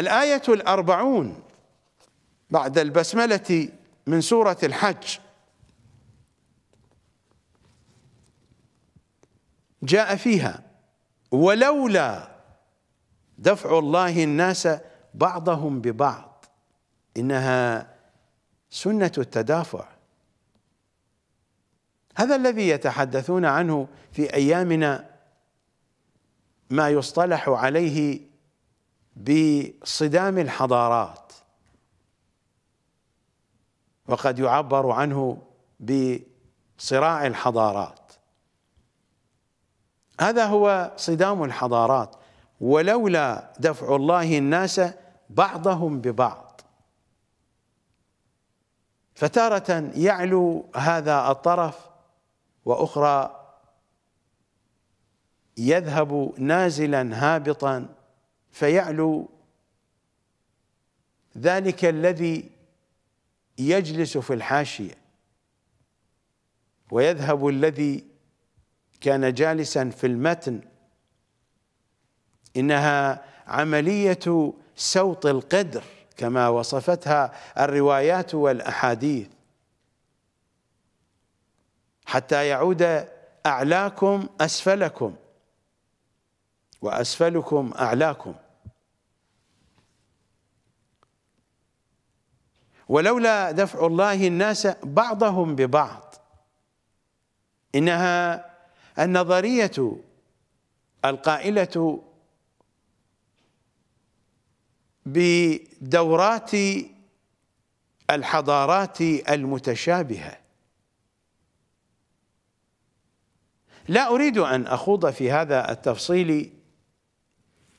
الآية الأربعون بعد البسملة من سورة الحج جاء فيها ولولا دفع الله الناس بعضهم ببعض إنها سنة التدافع هذا الذي يتحدثون عنه في أيامنا ما يصطلح عليه بصدام الحضارات وقد يعبر عنه بصراع الحضارات هذا هو صدام الحضارات ولولا دفع الله الناس بعضهم ببعض فتارة يعلو هذا الطرف وأخرى يذهب نازلا هابطا فيعلو ذلك الذي يجلس في الحاشيه ويذهب الذي كان جالسا في المتن انها عمليه سوط القدر كما وصفتها الروايات والاحاديث حتى يعود اعلاكم اسفلكم وأسفلكم أعلاكم ولولا دفع الله الناس بعضهم ببعض إنها النظرية القائلة بدورات الحضارات المتشابهة لا أريد أن أخوض في هذا التفصيل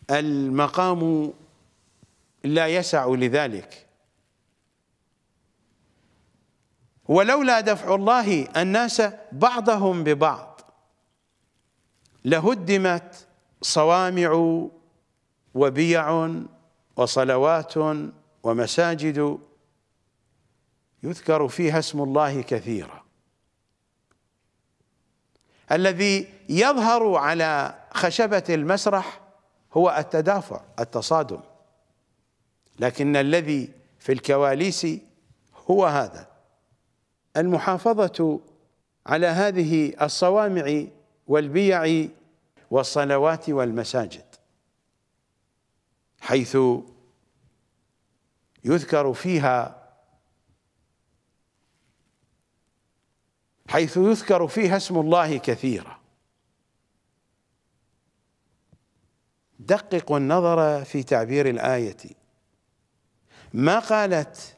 المقام لا يسع لذلك ولولا دفع الله الناس بعضهم ببعض لهدمت صوامع وبيع وصلوات ومساجد يذكر فيها اسم الله كثيرا الذي يظهر على خشبة المسرح هو التدافع التصادم لكن الذي في الكواليس هو هذا المحافظة على هذه الصوامع والبيع والصلوات والمساجد حيث يذكر فيها حيث يذكر فيها اسم الله كثيرا دققوا النظر في تعبير الآية ما قالت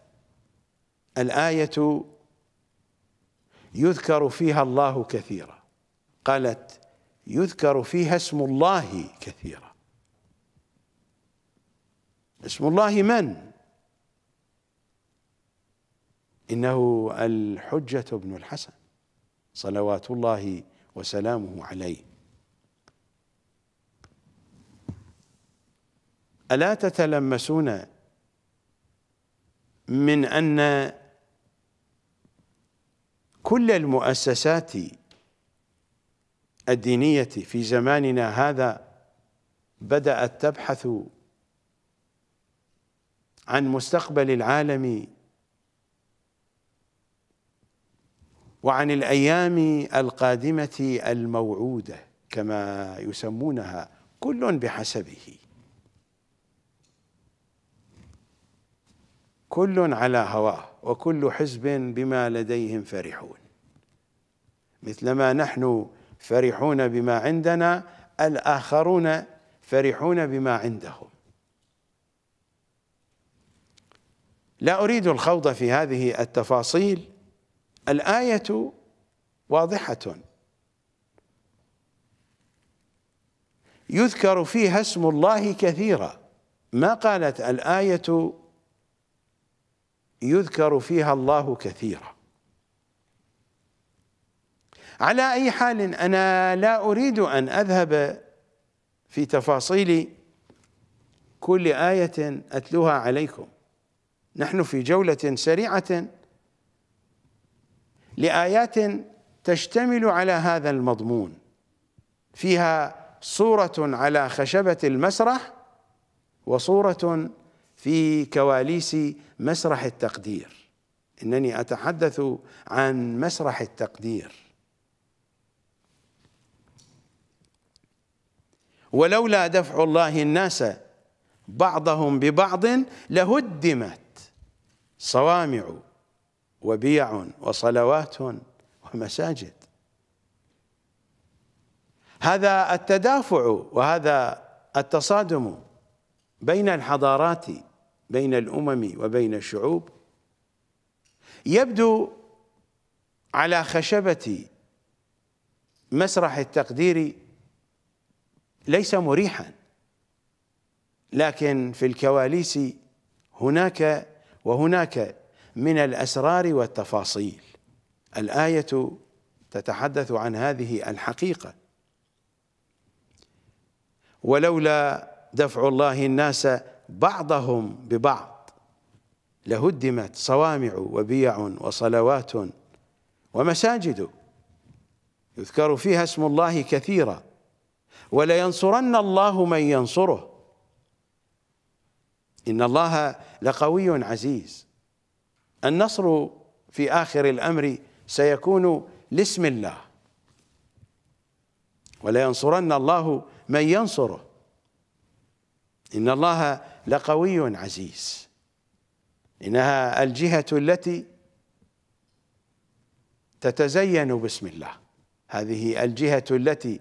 الآية يذكر فيها الله كثيرا قالت يذكر فيها اسم الله كثيرا اسم الله من؟ إنه الحجة بن الحسن صلوات الله وسلامه عليه ألا تتلمسون من أن كل المؤسسات الدينية في زماننا هذا بدأت تبحث عن مستقبل العالم وعن الأيام القادمة الموعودة كما يسمونها كل بحسبه كل على هواه وكل حزب بما لديهم فرحون مثلما نحن فرحون بما عندنا الآخرون فرحون بما عندهم لا أريد الخوض في هذه التفاصيل الآية واضحة يذكر فيها اسم الله كثيرا ما قالت الآية يذكر فيها الله كثيرا على أي حال أنا لا أريد أن أذهب في تفاصيل كل آية أتلوها عليكم نحن في جولة سريعة لآيات تشتمل على هذا المضمون فيها صورة على خشبة المسرح وصورة في كواليس مسرح التقدير انني اتحدث عن مسرح التقدير ولولا دفع الله الناس بعضهم ببعض لهدمت صوامع وبيع وصلوات ومساجد هذا التدافع وهذا التصادم بين الحضارات بين الامم وبين الشعوب يبدو على خشبه مسرح التقدير ليس مريحا لكن في الكواليس هناك وهناك من الاسرار والتفاصيل الايه تتحدث عن هذه الحقيقه ولولا دفع الله الناس بعضهم ببعض لهدمت صوامع وبيع وصلوات ومساجد يذكر فيها اسم الله كثيرا ولينصرن الله من ينصره إن الله لقوي عزيز النصر في آخر الأمر سيكون لاسم الله ولينصرن الله من ينصره إن الله لقوي عزيز إنها الجهة التي تتزين باسم الله هذه الجهة التي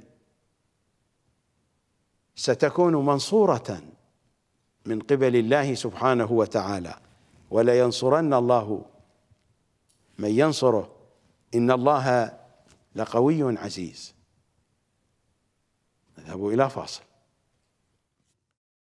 ستكون منصورة من قبل الله سبحانه وتعالى ولينصرن الله من ينصره إن الله لقوي عزيز نذهب إلى فاصل